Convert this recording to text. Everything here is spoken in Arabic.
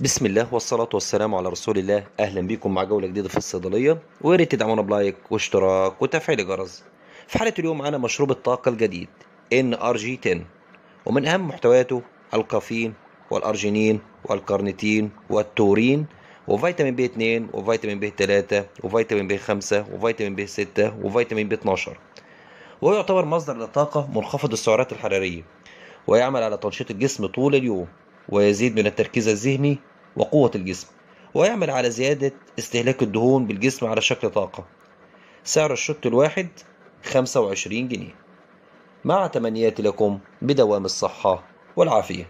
بسم الله والصلاة والسلام على رسول الله أهلا بكم مع جولة جديدة في الصيدلية ويا ريت تدعمونا بلايك واشتراك وتفعيل جرس في حلقة اليوم معانا مشروب الطاقة الجديد NRG10 ومن أهم محتوياته الكافيين والأرجينين والكارنيتين والتورين وفيتامين بي 2 وفيتامين بي 3 وفيتامين بي 5 وفيتامين بي 6 وفيتامين بي 12 وهو يعتبر مصدر للطاقة منخفض السعرات الحرارية ويعمل على تنشيط الجسم طول اليوم ويزيد من التركيز الذهني وقوة الجسم ويعمل على زيادة استهلاك الدهون بالجسم على شكل طاقة سعر الشوت الواحد 25 جنيه مع تمنياتي لكم بدوام الصحة والعافية